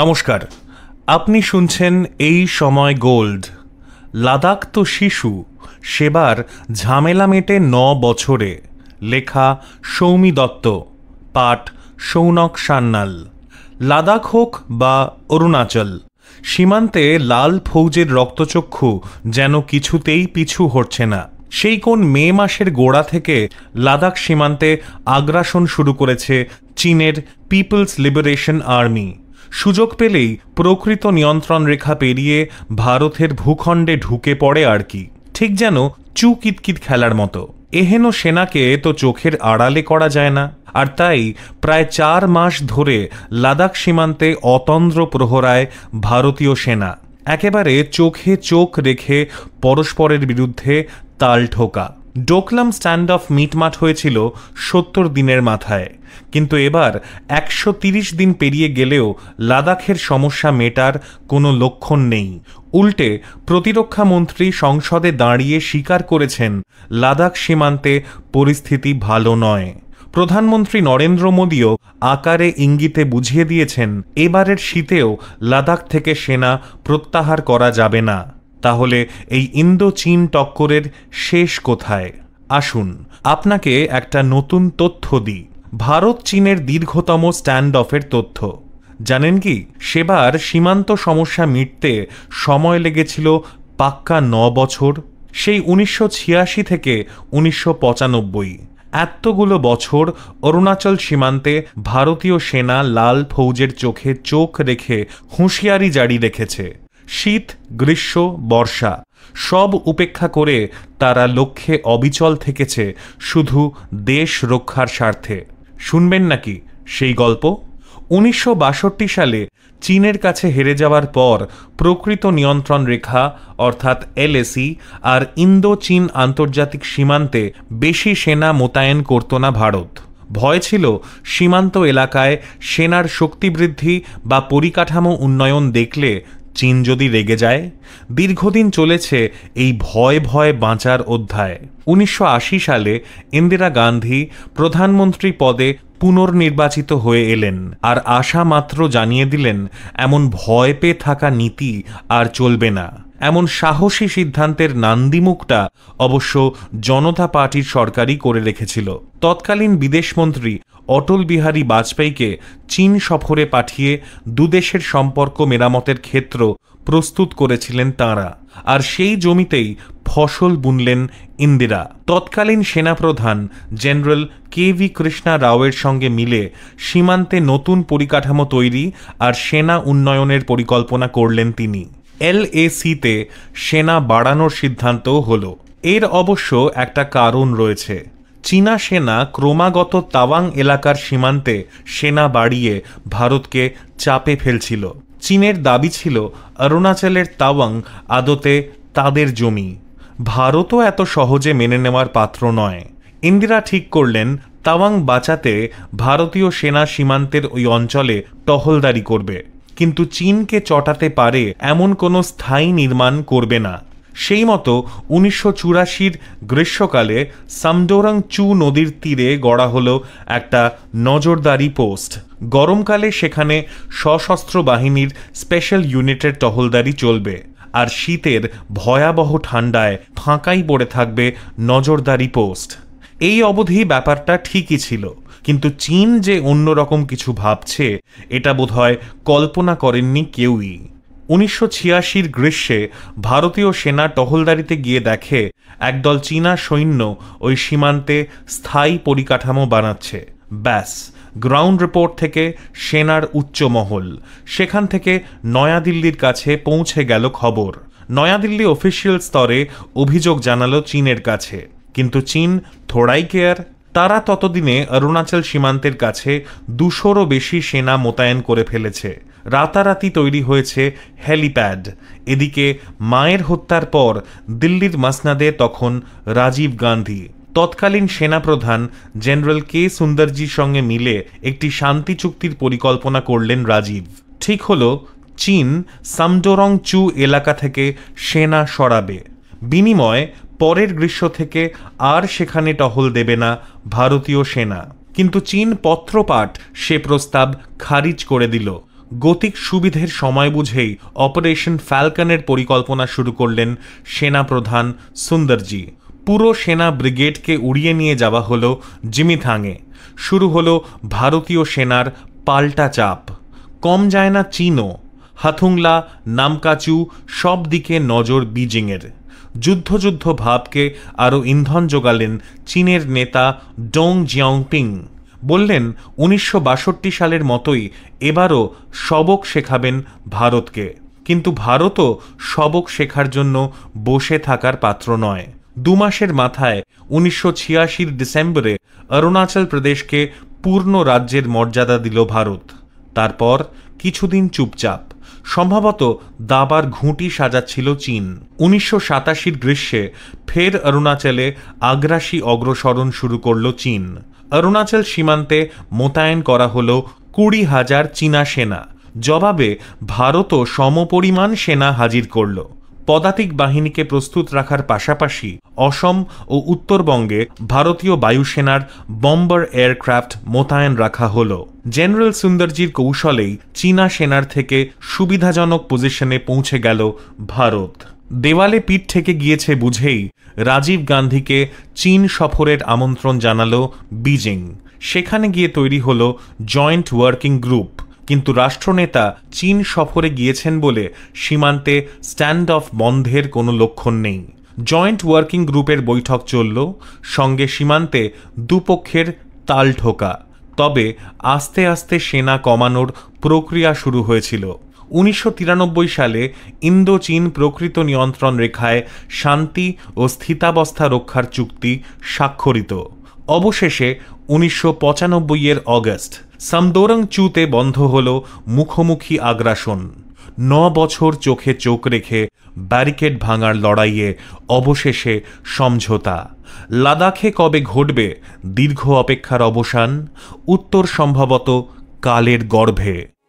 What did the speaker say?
নমস্কার আপনি শুনছেন এই সময় গোল্ড লাদাখ তো শিশু সেবার ঝামেলা মেটে ন বছরে লেখা সৌমি দত্ত পাঠ সৌনক সান্নাল লাদাখ হোক বা অরুণাচল সীমান্তে লাল ফৌজের রক্তচক্ষু যেন কিছুতেই পিছু হচ্ছে না সেই কোন মে মাসের গোড়া থেকে লাদাখ সীমান্তে আগ্রাসন শুরু করেছে চীনের পিপলস লিবারেশন আর্মি সুযোগ পেলেই প্রকৃত নিয়ন্ত্রণ রেখা পেরিয়ে ভারতের ভূখণ্ডে ঢুকে পড়ে আর কি ঠিক যেন চু খেলার মতো এহেন সেনাকে তো চোখের আড়ালে করা যায় না আর তাই প্রায় চার মাস ধরে লাদাখ সীমান্তে অতন্দ্র প্রহরায় ভারতীয় সেনা একেবারে চোখে চোখ রেখে পরস্পরের বিরুদ্ধে তাল ঠোকা ডোকলাম স্ট্যান্ড অফ মিটমাট হয়েছিল সত্তর দিনের মাথায় কিন্তু এবার একশো তিরিশ দিন পেরিয়ে গেলেও লাদাখের সমস্যা মেটার কোনো লক্ষণ নেই উল্টে প্রতিরক্ষামন্ত্রী সংসদে দাঁড়িয়ে স্বীকার করেছেন লাদাখ সীমান্তে পরিস্থিতি ভালো নয় প্রধানমন্ত্রী নরেন্দ্র মোদীও আকারে ইঙ্গিতে বুঝিয়ে দিয়েছেন এবারের শীতেও লাদাখ থেকে সেনা প্রত্যাহার করা যাবে না তাহলে এই ইন্দো চীন টক্করের শেষ কোথায় আসুন আপনাকে একটা নতুন তথ্য দিই ভারত চীনের দীর্ঘতম স্ট্যান্ড অফের তথ্য জানেন কি সেবার সীমান্ত সমস্যা মিটতে সময় লেগেছিল পাক্কা ন বছর সেই উনিশশো থেকে উনিশশো এতগুলো বছর অরুণাচল সীমান্তে ভারতীয় সেনা লাল ফৌজের চোখে চোখ রেখে হুঁশিয়ারি জারি রেখেছে শীত গ্রীষ্ম বর্ষা সব উপেক্ষা করে তারা লক্ষ্যে অবিচল থেকেছে শুধু দেশ রক্ষার স্বার্থে শুনবেন নাকি সেই গল্প উনিশশো সালে চীনের কাছে হেরে যাওয়ার পর প্রকৃত নিয়ন্ত্রণ রেখা অর্থাৎ এলএসি আর ইন্দো চীন আন্তর্জাতিক সীমান্তে বেশি সেনা মোতায়েন করত না ভারত ভয় ছিল সীমান্ত এলাকায় সেনার শক্তি বৃদ্ধি বা পরিকাঠামো উন্নয়ন দেখলে চীন যদি রেগে যায় দীর্ঘদিন চলেছে এই ভয় ভয় বাঁচার অধ্যায় উনিশশো সালে ইন্দিরা গান্ধী প্রধানমন্ত্রী পদে পুনর্নির্বাচিত হয়ে এলেন আর আশা মাত্র জানিয়ে দিলেন এমন ভয় পেয়ে থাকা নীতি আর চলবে না এমন সাহসী সিদ্ধান্তের নান্দিমুখটা অবশ্য জনতা পার্টির সরকারই করে রেখেছিল তৎকালীন বিদেশমন্ত্রী অটল বিহারী বাজপেয়ীকে চীন সফরে পাঠিয়ে দুদেশের সম্পর্ক মেরামতের ক্ষেত্র প্রস্তুত করেছিলেন তাঁরা আর সেই জমিতেই ফসল বুনলেন ইন্দিরা তৎকালীন সেনাপ্রধান জেনারেল কে ভি কৃষ্ণা রাওয়ের সঙ্গে মিলে সীমান্তে নতুন পরিকাঠামো তৈরি আর সেনা উন্নয়নের পরিকল্পনা করলেন তিনি এলএসিতে সেনা বাড়ানোর সিদ্ধান্ত হল এর অবশ্য একটা কারণ রয়েছে চীনা সেনা ক্রমাগত তাওয়াং এলাকার সীমান্তে সেনা বাড়িয়ে ভারতকে চাপে ফেলছিল চীনের দাবি ছিল অরুণাচলের তাওয়াং আদতে তাদের জমি ভারতও এত সহজে মেনে নেওয়ার পাত্র নয় ইন্দিরা ঠিক করলেন তাওয়াং বাঁচাতে ভারতীয় সেনা সীমান্তের ওই অঞ্চলে টহলদারি করবে কিন্তু চীনকে চটাতে পারে এমন কোনো স্থায়ী নির্মাণ করবে না সেই মতো উনিশশো চুরাশির গ্রীষ্মকালে সামডোরং চু নদীর তীরে গড়া হলো একটা নজরদারি পোস্ট গরমকালে সেখানে সশস্ত্র বাহিনীর স্পেশাল ইউনিটের টহলদারি চলবে আর শীতের ভয়াবহ ঠান্ডায় ফাঁকাই পড়ে থাকবে নজরদারি পোস্ট এই অবধি ব্যাপারটা ঠিকই ছিল কিন্তু চীন যে অন্যরকম কিছু ভাবছে এটা হয় কল্পনা করেননি কেউই উনিশশো ছিয়াশির গ্রীষ্মে ভারতীয় সেনা টহলদারিতে গিয়ে দেখে একদল চীনা সৈন্য ওই সীমান্তে স্থায়ী পরিকাঠামো বানাচ্ছে ব্যাস গ্রাউন্ড রিপোর্ট থেকে সেনার উচ্চমহল সেখান থেকে নয়াদিল্লির কাছে পৌঁছে গেল খবর নয়াদিল্লি অফিসিয়াল স্তরে অভিযোগ জানালো চীনের কাছে কিন্তু চীন থোড়াই কেয়ার তারা ততদিনে অরুণাচল সীমান্তের কাছে দুশোরও বেশি সেনা মোতায়েন করে ফেলেছে রাতারাতি তৈরি হয়েছে হেলিপ্যাড এদিকে মায়ের হত্যার পর দিল্লির মাসনাদে তখন রাজীব গান্ধী তৎকালীন সেনাপ্রধান জেনারেল কে সুন্দরজির সঙ্গে মিলে একটি শান্তি চুক্তির পরিকল্পনা করলেন রাজীব ঠিক হল চীন সামডোরং চু এলাকা থেকে সেনা সরাবে বিনিময়ে পরের গ্রীষ্ম থেকে আর সেখানে টহল দেবে না ভারতীয় সেনা কিন্তু চীন পত্রপাঠ সে প্রস্তাব খারিজ করে দিল গতিক সুবিধের সময় বুঝেই অপারেশন ফ্যালকনের পরিকল্পনা শুরু করলেন সেনাপ্রধান সুন্দরজি পুরো সেনা ব্রিগেডকে উড়িয়ে নিয়ে যাওয়া হল জিমিথাঙে শুরু হল ভারতীয় সেনার পাল্টা চাপ কম যায় না চীনও হাথুংলা নামকাচু সব দিকে নজর বিজিংয়ের যুদ্ধযুদ্ধ ভাবকে আরও ইন্ধন যোগালেন চীনের নেতা ডং জিয়াংপিং বললেন উনিশশো সালের মতোই এবারও সবক শেখাবেন ভারতকে কিন্তু ভারতও সবক শেখার জন্য বসে থাকার পাত্র নয় দু মাসের মাথায় উনিশশো ডিসেম্বরে অরুণাচল প্রদেশকে পূর্ণ রাজ্যের মর্যাদা দিল ভারত তারপর কিছুদিন চুপচাপ সম্ভবত দাবার ঘুঁটি সাজাচ্ছিল চীন উনিশশো সাতাশির গ্রীষ্মে ফের অরুণাচলে আগ্রাসী অগ্রসরণ শুরু করল চীন অরুণাচল সীমান্তে মোতায়েন করা হল কুড়ি হাজার চীনা সেনা জবাবে ভারতও সমপরিমাণ সেনা হাজির করল পদাতিক বাহিনীকে প্রস্তুত রাখার পাশাপাশি অসম ও উত্তরবঙ্গে ভারতীয় বায়ুসেনার বম্বার এয়ারক্রাফট মোতায়েন রাখা হল জেনারেল সুন্দরজির কৌশলেই চীনা সেনার থেকে সুবিধাজনক পজিশনে পৌঁছে গেল ভারত দেওয়ালে পিঠ থেকে গিয়েছে বুঝেই রাজীব গান্ধীকে চীন সফরের আমন্ত্রণ জানালো বিজিং সেখানে গিয়ে তৈরি হল জয়েন্ট ওয়ার্কিং গ্রুপ কিন্তু রাষ্ট্রনেতা চীন সফরে গিয়েছেন বলে সীমান্তে স্ট্যান্ড অফ বন্ধের কোনো লক্ষণ নেই জয়েন্ট ওয়ার্কিং গ্রুপের বৈঠক চলল সঙ্গে সীমান্তে দুপক্ষের তাল ঠোকা তবে আস্তে আস্তে সেনা কমানোর প্রক্রিয়া শুরু হয়েছিল উনিশশো সালে ইন্দো চীন প্রকৃত নিয়ন্ত্রণ রেখায় শান্তি ও স্থিতাবস্থা রক্ষার চুক্তি স্বাক্ষরিত অবশেষে উনিশশো এর অগস্ট সামদোরং চুতে বন্ধ হল মুখোমুখি আগ্রাসন ন বছর চোখে চোখ রেখে ব্যারিকেড ভাঙার লড়াইয়ে অবশেষে সমঝোতা লাদাখে কবে ঘটবে দীর্ঘ অপেক্ষার অবসান উত্তর সম্ভবত কালের গর্ভে